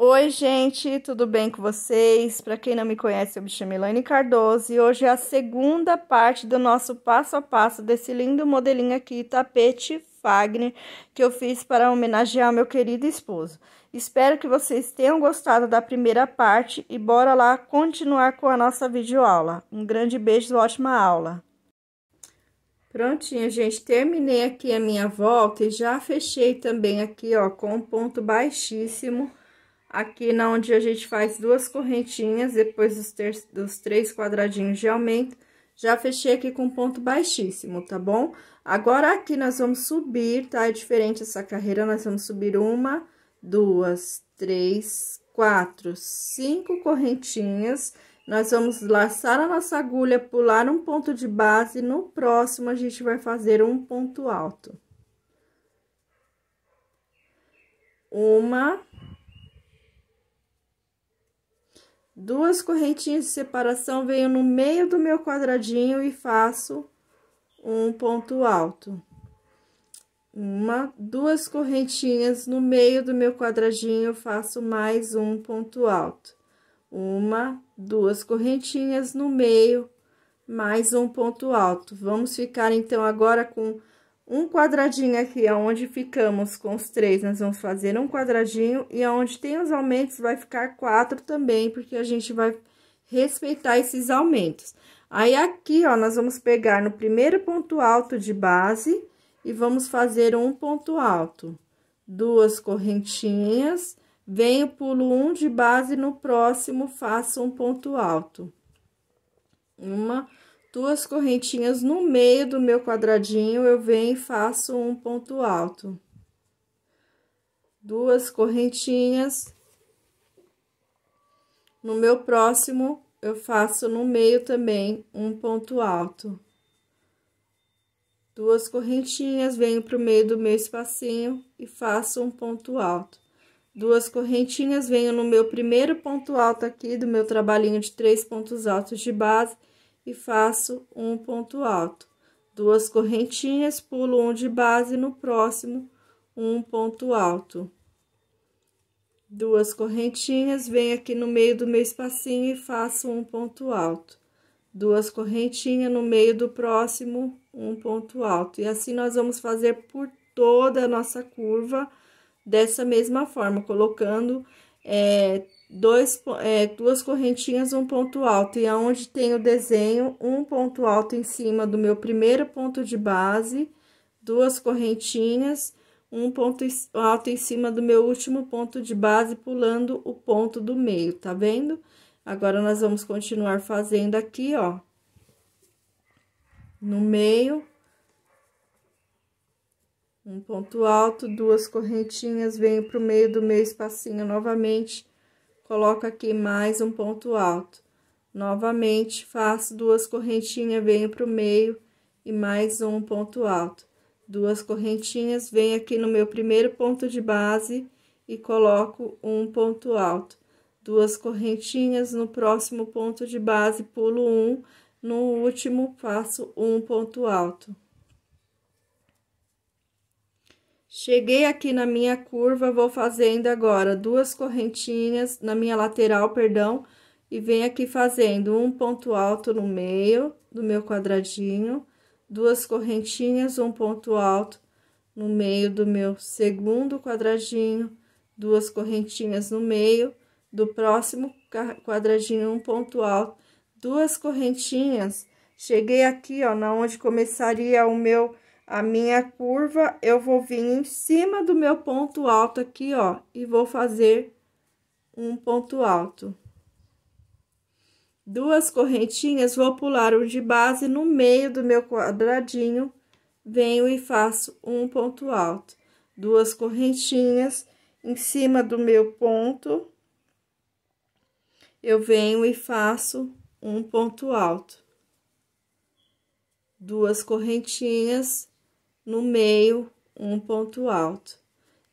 Oi, gente, tudo bem com vocês? Para quem não me conhece, eu me chamo Elaine Cardoso e hoje é a segunda parte do nosso passo a passo desse lindo modelinho aqui, tapete Fagner, que eu fiz para homenagear meu querido esposo. Espero que vocês tenham gostado da primeira parte e bora lá continuar com a nossa videoaula. Um grande beijo, ótima aula! Prontinho, gente, terminei aqui a minha volta e já fechei também aqui, ó, com um ponto baixíssimo Aqui na onde a gente faz duas correntinhas, depois dos, dos três quadradinhos de aumento, já fechei aqui com ponto baixíssimo, tá bom? Agora, aqui nós vamos subir, tá? É diferente essa carreira, nós vamos subir uma, duas, três, quatro, cinco correntinhas. Nós vamos laçar a nossa agulha, pular um ponto de base, no próximo a gente vai fazer um ponto alto. Uma, Duas correntinhas de separação venho no meio do meu quadradinho e faço um ponto alto. Uma, duas correntinhas no meio do meu quadradinho, faço mais um ponto alto. Uma, duas correntinhas no meio, mais um ponto alto. Vamos ficar então agora com um quadradinho aqui, aonde ficamos com os três, nós vamos fazer um quadradinho, e aonde tem os aumentos vai ficar quatro também, porque a gente vai respeitar esses aumentos. Aí, aqui, ó, nós vamos pegar no primeiro ponto alto de base e vamos fazer um ponto alto. Duas correntinhas, venho, pulo um de base, no próximo faço um ponto alto. Uma, duas correntinhas no meio do meu quadradinho, eu venho e faço um ponto alto. Duas correntinhas. No meu próximo, eu faço no meio também um ponto alto. Duas correntinhas, venho pro meio do meu espacinho e faço um ponto alto. Duas correntinhas, venho no meu primeiro ponto alto aqui do meu trabalhinho de três pontos altos de base e faço um ponto alto. Duas correntinhas, pulo um de base no próximo, um ponto alto. Duas correntinhas, venho aqui no meio do meu espacinho e faço um ponto alto. Duas correntinhas no meio do próximo, um ponto alto. E assim nós vamos fazer por toda a nossa curva dessa mesma forma, colocando é, dois, é, duas correntinhas, um ponto alto. E aonde tem o desenho, um ponto alto em cima do meu primeiro ponto de base, duas correntinhas, um ponto alto em cima do meu último ponto de base, pulando o ponto do meio, tá vendo? Agora, nós vamos continuar fazendo aqui, ó. No meio, um ponto alto, duas correntinhas, venho pro meio do meu espacinho novamente, coloco aqui mais um ponto alto. Novamente, faço duas correntinhas, venho para o meio e mais um ponto alto. Duas correntinhas, venho aqui no meu primeiro ponto de base e coloco um ponto alto. Duas correntinhas, no próximo ponto de base, pulo um, no último, faço um ponto alto. Cheguei aqui na minha curva, vou fazendo agora duas correntinhas na minha lateral, perdão, e venho aqui fazendo um ponto alto no meio do meu quadradinho, duas correntinhas, um ponto alto no meio do meu segundo quadradinho, duas correntinhas no meio do próximo quadradinho, um ponto alto, duas correntinhas. Cheguei aqui, ó, na onde começaria o meu a minha curva, eu vou vir em cima do meu ponto alto aqui, ó, e vou fazer um ponto alto. Duas correntinhas, vou pular um de base no meio do meu quadradinho, venho e faço um ponto alto. Duas correntinhas em cima do meu ponto, eu venho e faço um ponto alto. Duas correntinhas no meio um ponto alto.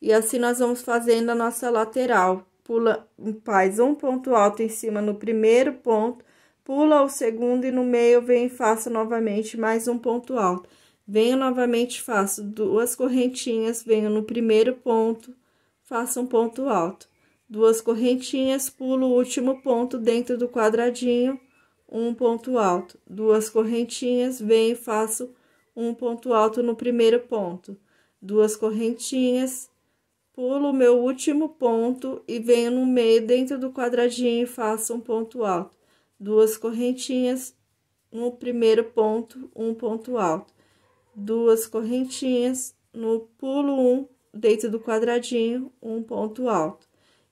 E assim nós vamos fazendo a nossa lateral. Pula, faz um ponto alto em cima no primeiro ponto, pula o segundo e no meio vem e faço novamente mais um ponto alto. Venho novamente, faço duas correntinhas, venho no primeiro ponto, faço um ponto alto. Duas correntinhas, pulo o último ponto dentro do quadradinho, um ponto alto. Duas correntinhas, venho e faço um ponto alto no primeiro ponto, duas correntinhas, pulo o meu último ponto e venho no meio dentro do quadradinho e faço um ponto alto, duas correntinhas no primeiro ponto, um ponto alto, duas correntinhas no pulo um dentro do quadradinho, um ponto alto.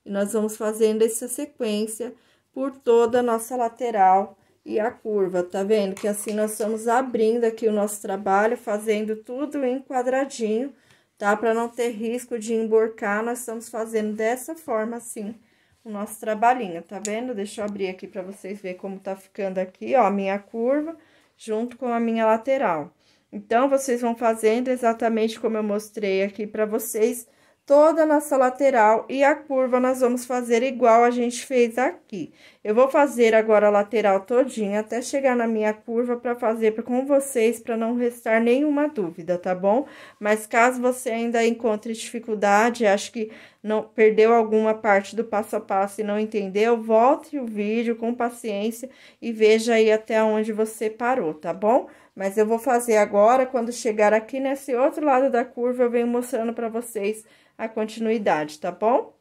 E nós vamos fazendo essa sequência por toda a nossa lateral e a curva, tá vendo? Que assim nós estamos abrindo aqui o nosso trabalho, fazendo tudo em quadradinho, tá? Para não ter risco de emborcar, nós estamos fazendo dessa forma assim o nosso trabalhinho, tá vendo? Deixa eu abrir aqui para vocês verem como tá ficando aqui, ó, a minha curva junto com a minha lateral. Então, vocês vão fazendo exatamente como eu mostrei aqui para vocês, toda nossa lateral e a curva nós vamos fazer igual a gente fez aqui. Eu vou fazer agora a lateral todinha até chegar na minha curva para fazer com vocês para não restar nenhuma dúvida, tá bom? Mas caso você ainda encontre dificuldade, acho que não perdeu alguma parte do passo a passo e não entendeu, volte o vídeo com paciência e veja aí até onde você parou, tá bom? Mas eu vou fazer agora, quando chegar aqui nesse outro lado da curva, eu venho mostrando para vocês a continuidade, tá bom?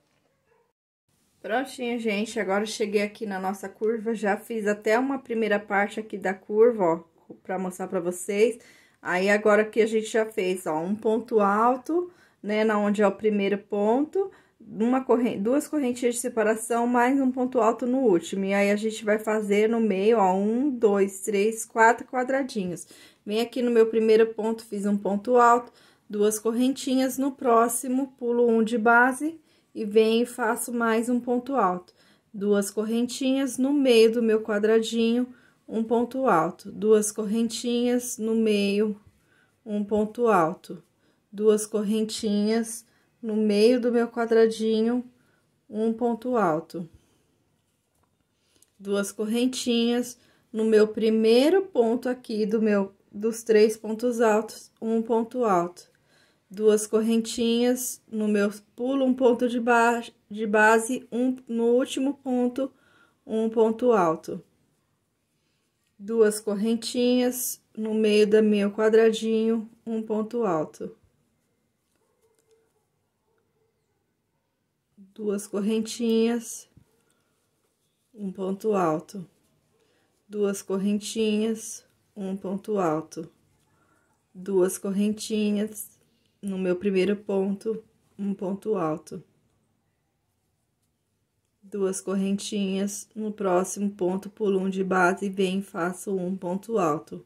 Prontinho, gente. Agora eu cheguei aqui na nossa curva, já fiz até uma primeira parte aqui da curva, ó, pra mostrar pra vocês. Aí, agora que a gente já fez, ó, um ponto alto, né, na onde é o primeiro ponto, uma corrente, duas correntinhas de separação, mais um ponto alto no último. E aí, a gente vai fazer no meio, ó, um, dois, três, quatro quadradinhos. Vem aqui no meu primeiro ponto, fiz um ponto alto duas correntinhas, no próximo pulo um de base e venho e faço mais um ponto alto. Duas correntinhas no meio do meu quadradinho, um ponto alto. Duas correntinhas no meio, um ponto alto. Duas correntinhas no meio do meu quadradinho, um ponto alto. Duas correntinhas no meu primeiro ponto aqui do meu dos três pontos altos, um ponto alto duas correntinhas no meu pulo, um ponto de, ba de base, um no último ponto, um ponto alto. Duas correntinhas no meio da minha quadradinho, um ponto alto. Duas correntinhas, um ponto alto. Duas correntinhas, um ponto alto. Duas correntinhas, no meu primeiro ponto, um ponto alto. Duas correntinhas, no próximo ponto pulo um de base e venho faço um ponto alto.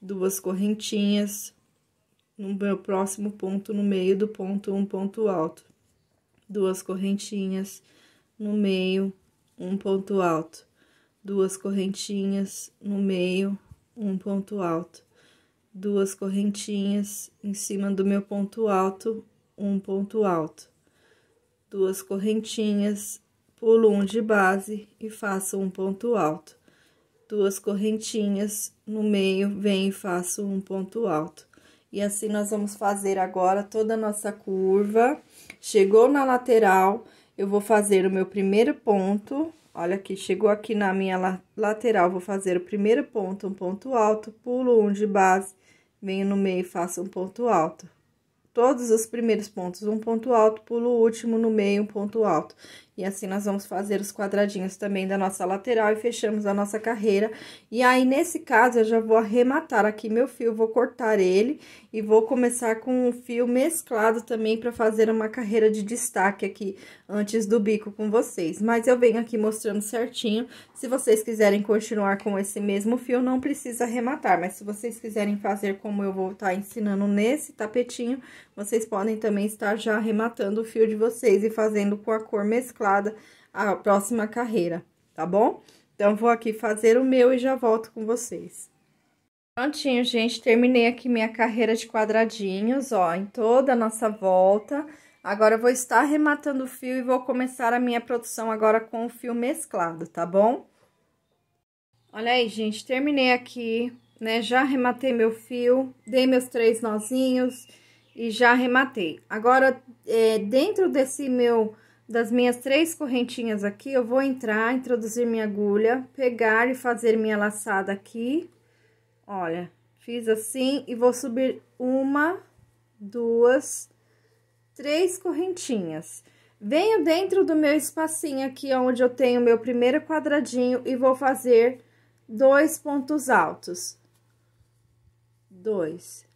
Duas correntinhas, no meu próximo ponto, no meio do ponto, um ponto alto. Duas correntinhas, no meio, um ponto alto. Duas correntinhas, no meio, um ponto alto duas correntinhas em cima do meu ponto alto, um ponto alto. Duas correntinhas, pulo um de base e faço um ponto alto. Duas correntinhas, no meio, venho e faço um ponto alto. E assim nós vamos fazer agora toda a nossa curva. Chegou na lateral, eu vou fazer o meu primeiro ponto. Olha aqui, chegou aqui na minha lateral, vou fazer o primeiro ponto, um ponto alto, pulo um de base venho no meio e faço um ponto alto. Todos os primeiros pontos, um ponto alto, pulo o último no meio, um ponto alto. E assim nós vamos fazer os quadradinhos também da nossa lateral e fechamos a nossa carreira. E aí, nesse caso, eu já vou arrematar aqui meu fio, vou cortar ele e vou começar com um fio mesclado também para fazer uma carreira de destaque aqui antes do bico com vocês. Mas eu venho aqui mostrando certinho. Se vocês quiserem continuar com esse mesmo fio, não precisa arrematar, mas se vocês quiserem fazer como eu vou estar tá ensinando nesse tapetinho, vocês podem também estar já arrematando o fio de vocês e fazendo com a cor mesclada a próxima carreira, tá bom? Então, vou aqui fazer o meu e já volto com vocês. Prontinho, gente, terminei aqui minha carreira de quadradinhos, ó, em toda a nossa volta. Agora, eu vou estar arrematando o fio e vou começar a minha produção agora com o fio mesclado, tá bom? Olha aí, gente, terminei aqui, né, já arrematei meu fio, dei meus três nozinhos e já arrematei. Agora, é, dentro desse meu, das minhas três correntinhas aqui, eu vou entrar, introduzir minha agulha, pegar e fazer minha laçada aqui. Olha, fiz assim e vou subir uma, duas, três correntinhas. Venho dentro do meu espacinho aqui, onde eu tenho meu primeiro quadradinho, e vou fazer dois pontos altos. Dois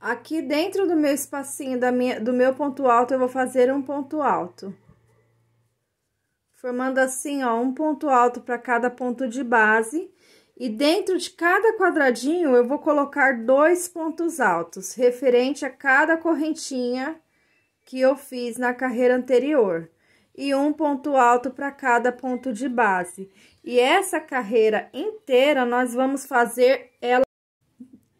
Aqui dentro do meu espacinho da minha, do meu ponto alto, eu vou fazer um ponto alto. Formando assim, ó, um ponto alto para cada ponto de base. E dentro de cada quadradinho, eu vou colocar dois pontos altos, referente a cada correntinha que eu fiz na carreira anterior. E um ponto alto para cada ponto de base. E essa carreira inteira, nós vamos fazer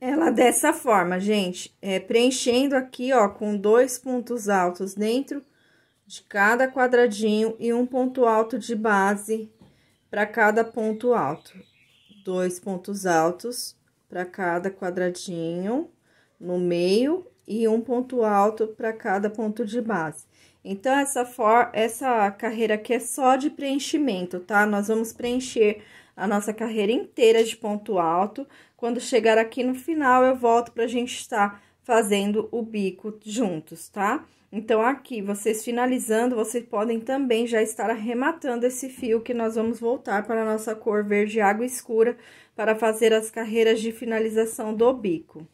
ela dessa forma, gente, é, preenchendo aqui, ó, com dois pontos altos dentro de cada quadradinho e um ponto alto de base para cada ponto alto. Dois pontos altos para cada quadradinho no meio e um ponto alto para cada ponto de base. Então, essa, for, essa carreira aqui é só de preenchimento, tá? Nós vamos preencher a nossa carreira inteira de ponto alto, quando chegar aqui no final, eu volto pra gente estar tá fazendo o bico juntos, tá? Então, aqui, vocês finalizando, vocês podem também já estar arrematando esse fio que nós vamos voltar para a nossa cor verde água escura para fazer as carreiras de finalização do bico.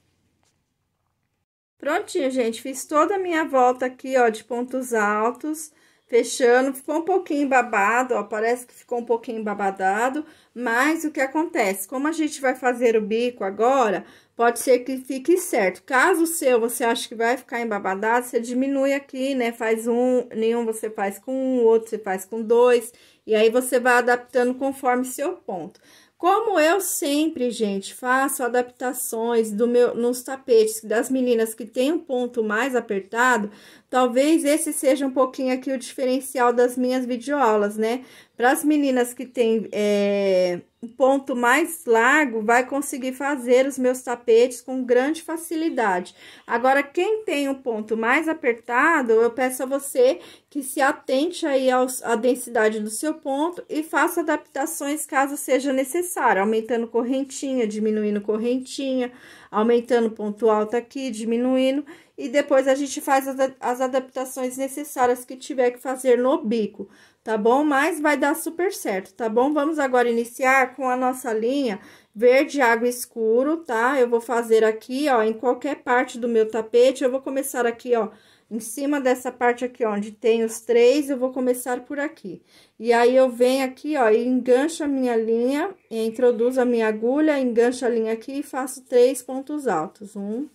Prontinho, gente, fiz toda a minha volta aqui, ó, de pontos altos fechando, ficou um pouquinho babado, ó, parece que ficou um pouquinho babadado, mas o que acontece? Como a gente vai fazer o bico agora, pode ser que fique certo. Caso o seu você acha que vai ficar embabadado, você diminui aqui, né? Faz um, nenhum você faz com um, outro você faz com dois, e aí você vai adaptando conforme seu ponto. Como eu sempre, gente, faço adaptações do meu, nos tapetes das meninas que tem um ponto mais apertado, talvez esse seja um pouquinho aqui o diferencial das minhas videoaulas, né? Para as meninas que têm é, um ponto mais largo, vai conseguir fazer os meus tapetes com grande facilidade. Agora, quem tem um ponto mais apertado, eu peço a você que se atente aí aos, à densidade do seu ponto e faça adaptações caso seja necessário, aumentando correntinha, diminuindo correntinha, aumentando ponto alto aqui, diminuindo, e depois a gente faz as, as adaptações necessárias que tiver que fazer no bico tá bom? Mas vai dar super certo, tá bom? Vamos agora iniciar com a nossa linha verde água escuro, tá? Eu vou fazer aqui, ó, em qualquer parte do meu tapete, eu vou começar aqui, ó, em cima dessa parte aqui, onde tem os três, eu vou começar por aqui. E aí, eu venho aqui, ó, e engancho a minha linha, introduzo a minha agulha, engancho a linha aqui e faço três pontos altos. Um,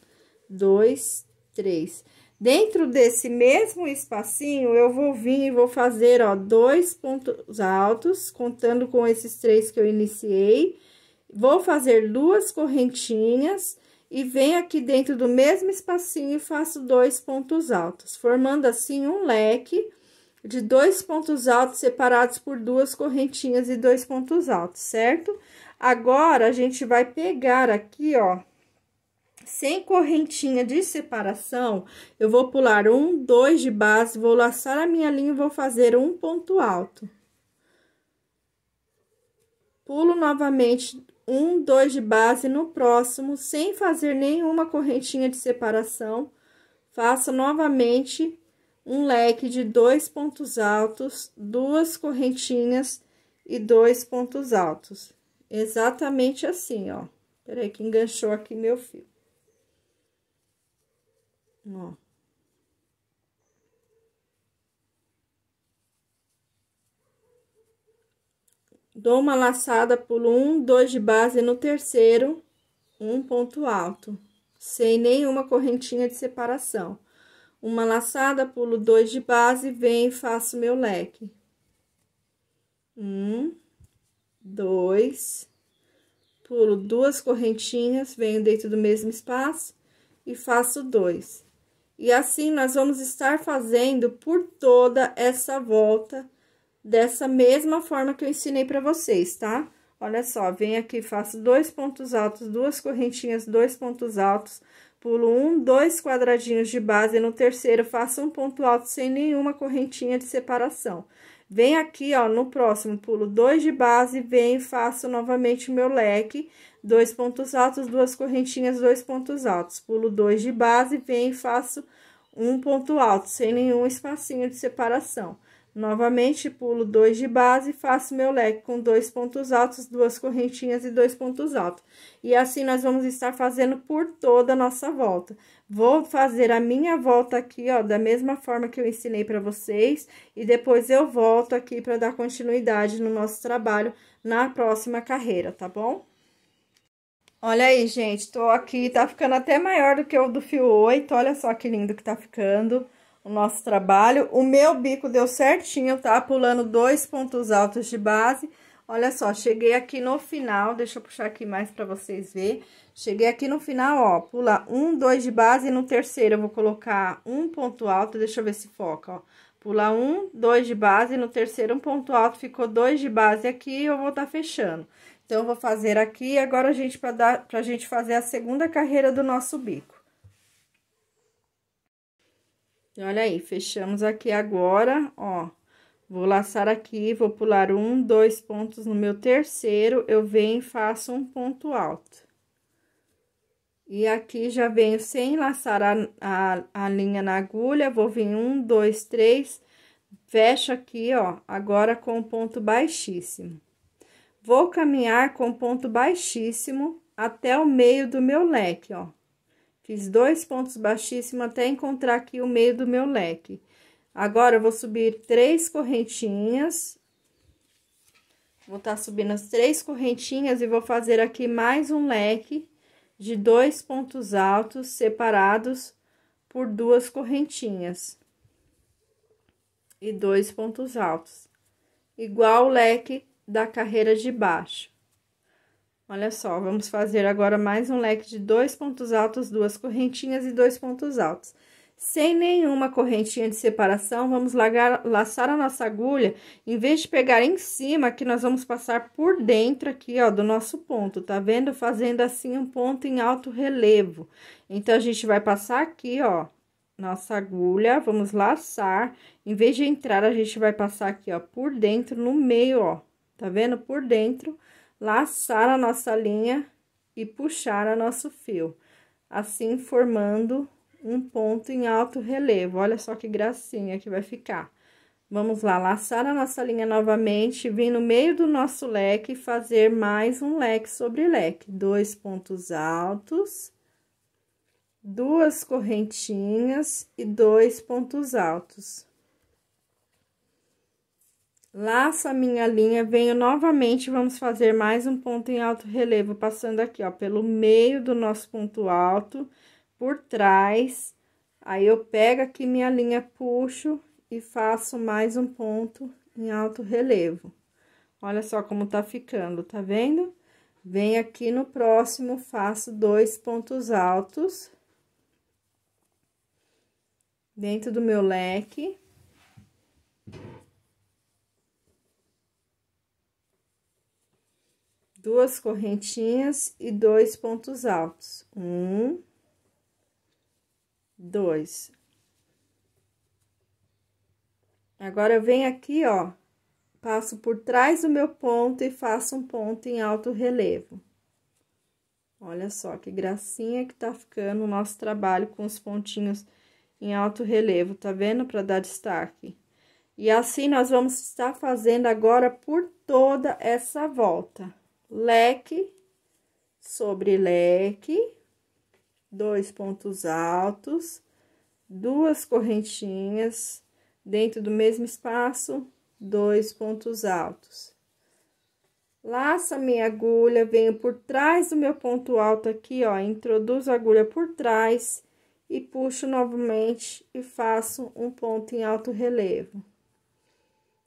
dois, três. Três. Dentro desse mesmo espacinho, eu vou vir e vou fazer, ó, dois pontos altos, contando com esses três que eu iniciei. Vou fazer duas correntinhas e venho aqui dentro do mesmo espacinho e faço dois pontos altos, formando assim um leque de dois pontos altos separados por duas correntinhas e dois pontos altos, certo? Agora, a gente vai pegar aqui, ó, sem correntinha de separação, eu vou pular um, dois de base, vou laçar a minha linha e vou fazer um ponto alto. Pulo novamente um, dois de base no próximo, sem fazer nenhuma correntinha de separação. Faço novamente um leque de dois pontos altos, duas correntinhas e dois pontos altos. Exatamente assim, ó. Peraí que enganchou aqui meu fio. Ó. Dou uma laçada, pulo um, dois de base no terceiro, um ponto alto, sem nenhuma correntinha de separação. Uma laçada, pulo dois de base, venho e faço meu leque. Um, dois, pulo duas correntinhas, venho dentro do mesmo espaço e faço dois. E assim nós vamos estar fazendo por toda essa volta, dessa mesma forma que eu ensinei para vocês, tá? Olha só, vem aqui, faço dois pontos altos, duas correntinhas, dois pontos altos, pulo um, dois quadradinhos de base, no terceiro faço um ponto alto sem nenhuma correntinha de separação. Vem aqui, ó, no próximo, pulo dois de base, venho e faço novamente o meu leque, dois pontos altos, duas correntinhas, dois pontos altos. Pulo dois de base, venho e faço um ponto alto, sem nenhum espacinho de separação. Novamente, pulo dois de base, faço meu leque com dois pontos altos, duas correntinhas e dois pontos altos. E assim, nós vamos estar fazendo por toda a nossa volta. Vou fazer a minha volta aqui, ó, da mesma forma que eu ensinei para vocês. E depois eu volto aqui para dar continuidade no nosso trabalho na próxima carreira, tá bom? Olha aí, gente, tô aqui, tá ficando até maior do que o do fio 8, olha só que lindo que tá ficando o nosso trabalho. O meu bico deu certinho, tá? Pulando dois pontos altos de base. Olha só, cheguei aqui no final, deixa eu puxar aqui mais pra vocês verem. Cheguei aqui no final, ó, Pula um, dois de base e no terceiro eu vou colocar um ponto alto, deixa eu ver se foca, ó. Pula um, dois de base, no terceiro um ponto alto, ficou dois de base aqui e eu vou tá fechando. Então, vou fazer aqui agora a gente para dar pra gente fazer a segunda carreira do nosso bico. E olha aí, fechamos aqui agora, ó. Vou laçar aqui, vou pular um, dois pontos no meu terceiro, eu venho e faço um ponto alto. E aqui já venho sem laçar a, a, a linha na agulha, vou vir um, dois, três, fecho aqui, ó, agora com ponto baixíssimo. Vou caminhar com ponto baixíssimo até o meio do meu leque, ó. Fiz dois pontos baixíssimos até encontrar aqui o meio do meu leque. Agora, eu vou subir três correntinhas. Vou estar tá subindo as três correntinhas e vou fazer aqui mais um leque de dois pontos altos separados por duas correntinhas. E dois pontos altos. Igual o leque da carreira de baixo. Olha só, vamos fazer agora mais um leque de dois pontos altos, duas correntinhas e dois pontos altos. Sem nenhuma correntinha de separação, vamos largar, laçar a nossa agulha, em vez de pegar em cima, que nós vamos passar por dentro aqui, ó, do nosso ponto, tá vendo? Fazendo assim um ponto em alto relevo. Então, a gente vai passar aqui, ó, nossa agulha, vamos laçar, em vez de entrar, a gente vai passar aqui, ó, por dentro, no meio, ó, tá vendo? Por dentro, laçar a nossa linha e puxar a nosso fio, assim formando um ponto em alto relevo. Olha só que gracinha que vai ficar. Vamos lá, laçar a nossa linha novamente, vir no meio do nosso leque e fazer mais um leque sobre leque. Dois pontos altos, duas correntinhas e dois pontos altos. Laço a minha linha, venho novamente, vamos fazer mais um ponto em alto relevo, passando aqui, ó, pelo meio do nosso ponto alto, por trás. Aí, eu pego aqui minha linha, puxo e faço mais um ponto em alto relevo. Olha só como tá ficando, tá vendo? Venho aqui no próximo, faço dois pontos altos dentro do meu leque. duas correntinhas e dois pontos altos. Um, dois. Agora, vem aqui, ó, passo por trás do meu ponto e faço um ponto em alto relevo. Olha só que gracinha que tá ficando o nosso trabalho com os pontinhos em alto relevo, tá vendo? Para dar destaque. E assim, nós vamos estar fazendo agora por toda essa volta leque sobre leque, dois pontos altos, duas correntinhas dentro do mesmo espaço, dois pontos altos. Laço a minha agulha, venho por trás do meu ponto alto aqui, ó, introduzo a agulha por trás e puxo novamente e faço um ponto em alto relevo.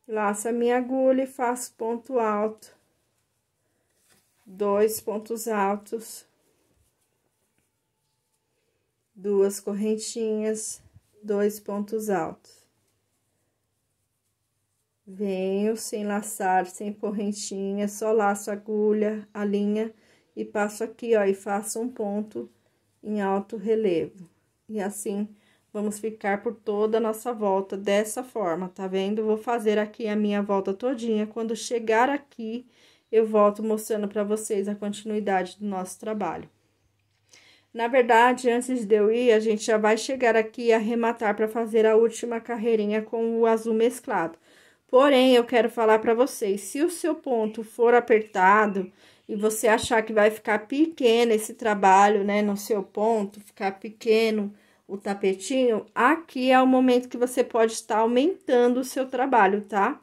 Laço a minha agulha e faço ponto alto dois pontos altos, duas correntinhas, dois pontos altos. Venho sem laçar, sem correntinha, só laço a agulha, a linha e passo aqui, ó, e faço um ponto em alto relevo. E assim, vamos ficar por toda a nossa volta dessa forma, tá vendo? Vou fazer aqui a minha volta todinha. Quando chegar aqui, eu volto mostrando para vocês a continuidade do nosso trabalho. Na verdade, antes de eu ir, a gente já vai chegar aqui e arrematar para fazer a última carreirinha com o azul mesclado. Porém, eu quero falar para vocês, se o seu ponto for apertado e você achar que vai ficar pequeno esse trabalho, né, no seu ponto, ficar pequeno o tapetinho, aqui é o momento que você pode estar aumentando o seu trabalho, tá? Tá?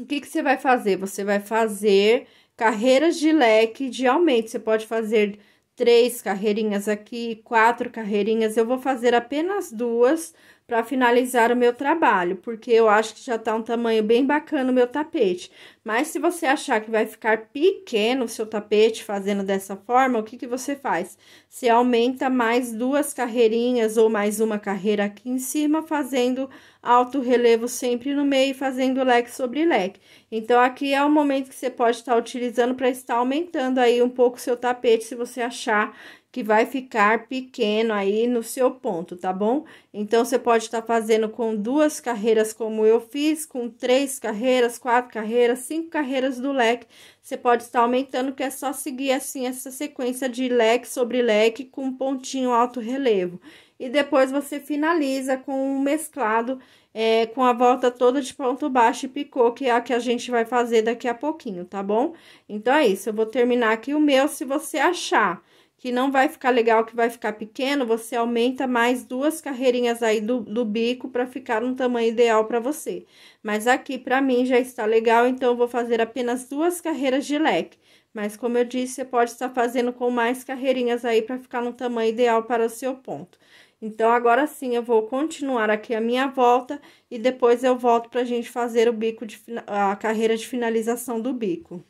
o que, que você vai fazer? Você vai fazer carreiras de leque de aumento. Você pode fazer três carreirinhas aqui, quatro carreirinhas. Eu vou fazer apenas duas para finalizar o meu trabalho, porque eu acho que já tá um tamanho bem bacana o meu tapete. Mas se você achar que vai ficar pequeno o seu tapete fazendo dessa forma, o que que você faz? Você aumenta mais duas carreirinhas ou mais uma carreira aqui em cima, fazendo alto relevo sempre no meio, fazendo leque sobre leque. Então, aqui é o momento que você pode estar tá utilizando para estar aumentando aí um pouco o seu tapete, se você achar que vai ficar pequeno aí no seu ponto, tá bom? Então, você pode estar tá fazendo com duas carreiras, como eu fiz, com três carreiras, quatro carreiras, cinco carreiras do leque. Você pode estar tá aumentando, que é só seguir assim essa sequência de leque sobre leque com pontinho alto relevo. E depois você finaliza com um mesclado é, com a volta toda de ponto baixo e picô, que é a que a gente vai fazer daqui a pouquinho, tá bom? Então, é isso. Eu vou terminar aqui o meu, se você achar que não vai ficar legal, que vai ficar pequeno, você aumenta mais duas carreirinhas aí do, do bico para ficar no tamanho ideal para você. Mas aqui, para mim, já está legal, então eu vou fazer apenas duas carreiras de leque. Mas, como eu disse, você pode estar fazendo com mais carreirinhas aí para ficar no tamanho ideal para o seu ponto. Então, agora sim, eu vou continuar aqui a minha volta e depois eu volto para a gente fazer o bico de a carreira de finalização do bico.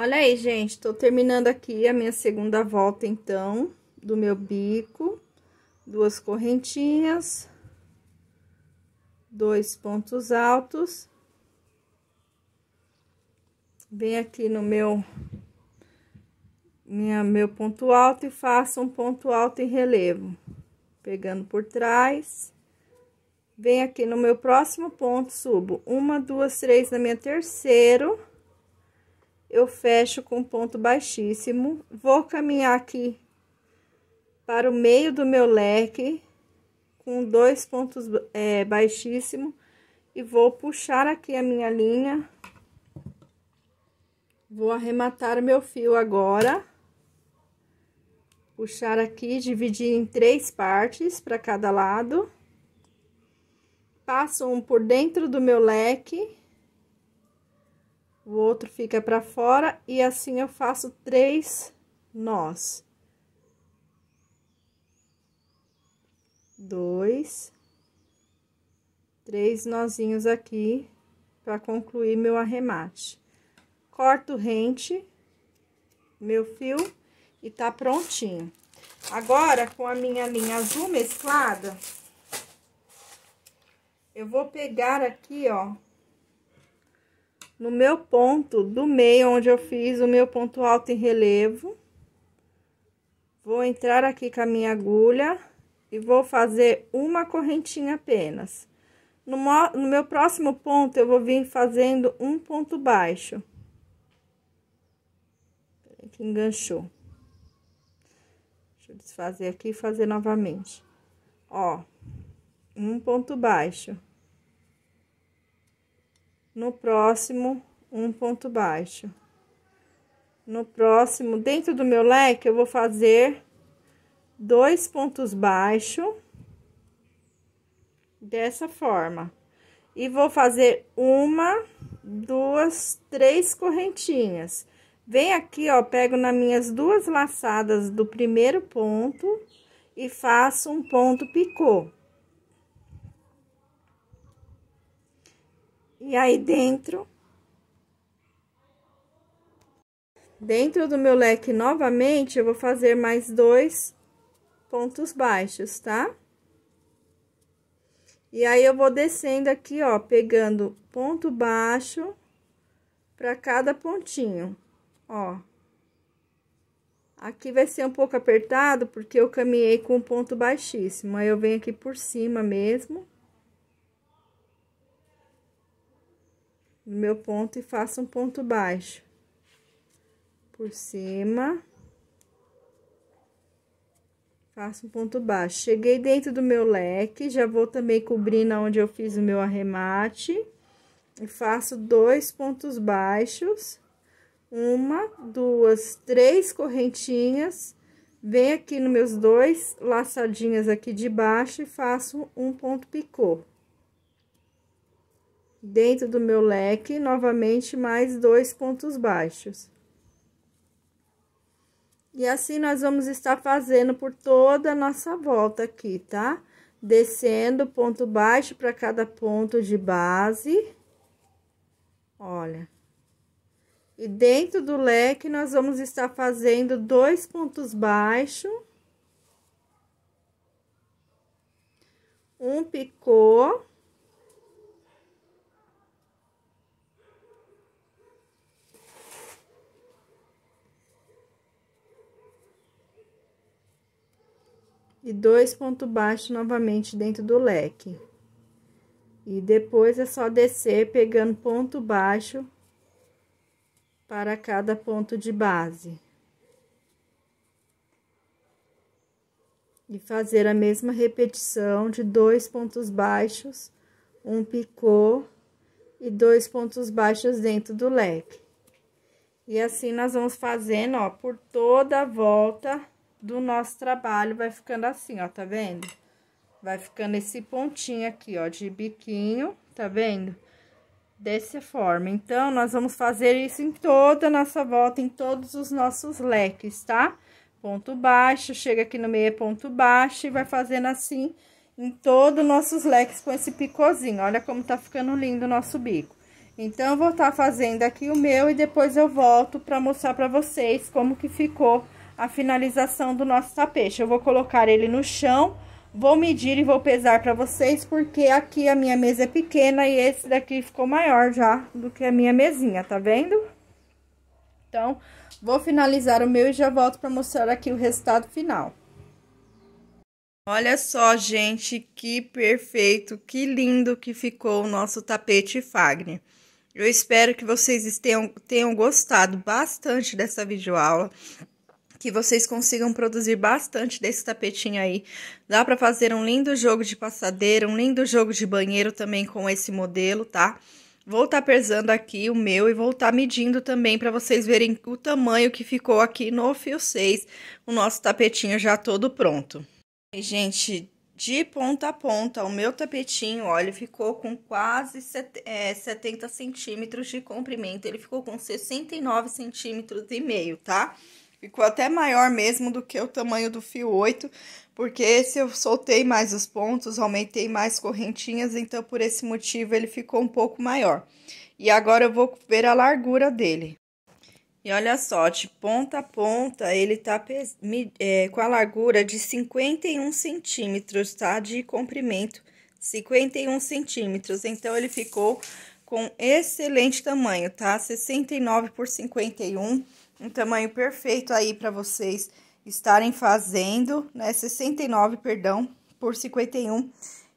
Olha aí, gente, tô terminando aqui a minha segunda volta, então, do meu bico. Duas correntinhas, dois pontos altos. Vem aqui no meu, minha, meu ponto alto e faço um ponto alto em relevo. Pegando por trás. Vem aqui no meu próximo ponto, subo uma, duas, três na minha terceiro eu fecho com ponto baixíssimo, vou caminhar aqui para o meio do meu leque, com dois pontos é, baixíssimo, e vou puxar aqui a minha linha. Vou arrematar o meu fio agora. Puxar aqui, dividir em três partes para cada lado. Passo um por dentro do meu leque o outro fica para fora e assim eu faço três nós. Dois, três nozinhos aqui para concluir meu arremate. Corto rente meu fio e tá prontinho. Agora, com a minha linha azul mesclada, eu vou pegar aqui, ó, no meu ponto do meio, onde eu fiz o meu ponto alto em relevo. Vou entrar aqui com a minha agulha e vou fazer uma correntinha apenas. No, no meu próximo ponto, eu vou vir fazendo um ponto baixo. Que enganchou. Deixa eu desfazer aqui e fazer novamente. Ó, um ponto baixo no próximo um ponto baixo. No próximo, dentro do meu leque, eu vou fazer dois pontos baixos dessa forma. E vou fazer uma, duas, três correntinhas. Vem aqui, ó, pego nas minhas duas laçadas do primeiro ponto e faço um ponto picô. E aí dentro, dentro do meu leque novamente, eu vou fazer mais dois pontos baixos, tá? E aí eu vou descendo aqui, ó, pegando ponto baixo para cada pontinho, ó. Aqui vai ser um pouco apertado, porque eu caminhei com um ponto baixíssimo. Aí, eu venho aqui por cima mesmo. no meu ponto e faço um ponto baixo por cima. Faço um ponto baixo. Cheguei dentro do meu leque, já vou também cobrindo onde eu fiz o meu arremate. E faço dois pontos baixos. Uma, duas, três correntinhas. Venho aqui nos meus dois laçadinhas aqui de baixo e faço um ponto picô dentro do meu leque, novamente mais dois pontos baixos. E assim, nós vamos estar fazendo por toda a nossa volta aqui, tá? Descendo ponto baixo para cada ponto de base. Olha. E dentro do leque, nós vamos estar fazendo dois pontos baixos. Um picô. e dois pontos baixos novamente dentro do leque. E depois é só descer pegando ponto baixo para cada ponto de base. E fazer a mesma repetição de dois pontos baixos, um picô e dois pontos baixos dentro do leque. E assim nós vamos fazendo, ó, por toda a volta do nosso trabalho vai ficando assim, ó, tá vendo? Vai ficando esse pontinho aqui, ó, de biquinho, tá vendo? Dessa forma. Então, nós vamos fazer isso em toda a nossa volta, em todos os nossos leques, tá? Ponto baixo, chega aqui no meio, ponto baixo, e vai fazendo assim em todos os nossos leques com esse picôzinho. Olha como tá ficando lindo o nosso bico. Então, eu vou estar tá fazendo aqui o meu e depois eu volto para mostrar para vocês como que ficou a finalização do nosso tapete. Eu vou colocar ele no chão, vou medir e vou pesar para vocês, porque aqui a minha mesa é pequena e esse daqui ficou maior já do que a minha mesinha, tá vendo? Então, vou finalizar o meu e já volto para mostrar aqui o resultado final. Olha só, gente, que perfeito, que lindo que ficou o nosso tapete Fagner. Eu espero que vocês tenham, tenham gostado bastante dessa videoaula que vocês consigam produzir bastante desse tapetinho aí. Dá para fazer um lindo jogo de passadeira, um lindo jogo de banheiro também com esse modelo, tá? Vou estar tá pesando aqui o meu e vou estar tá medindo também para vocês verem o tamanho que ficou aqui no fio 6, o nosso tapetinho já todo pronto. E, gente, de ponta a ponta, o meu tapetinho, olha, ficou com quase set, é, 70 centímetros de comprimento. Ele ficou com 69 centímetros e meio, tá? Tá? Ficou até maior mesmo do que o tamanho do fio 8, porque esse eu soltei mais os pontos, aumentei mais correntinhas, então por esse motivo ele ficou um pouco maior. E agora eu vou ver a largura dele. E olha só, de ponta a ponta, ele tá é, com a largura de 51 centímetros, tá? De comprimento, 51 centímetros. Então, ele ficou com excelente tamanho, tá? 69 por 51 um tamanho perfeito aí para vocês estarem fazendo, né? 69, perdão, por 51.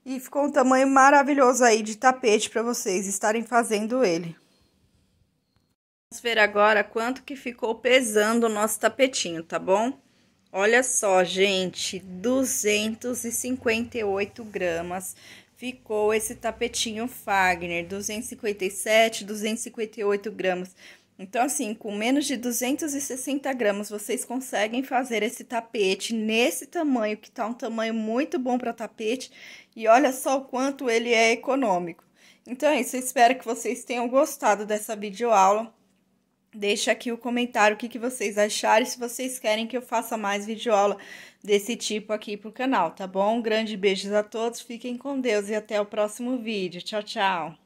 E ficou um tamanho maravilhoso aí de tapete para vocês estarem fazendo ele. Vamos ver agora quanto que ficou pesando o nosso tapetinho, tá bom? Olha só, gente, 258 gramas ficou esse tapetinho Fagner, 257, 258 gramas. Então, assim, com menos de 260 gramas, vocês conseguem fazer esse tapete nesse tamanho, que tá um tamanho muito bom para tapete. E olha só o quanto ele é econômico. Então é isso, espero que vocês tenham gostado dessa videoaula. Deixa aqui o comentário o que, que vocês acharam, se vocês querem que eu faça mais videoaula desse tipo aqui pro canal, tá bom? Um grande beijo a todos, fiquem com Deus e até o próximo vídeo. Tchau, tchau!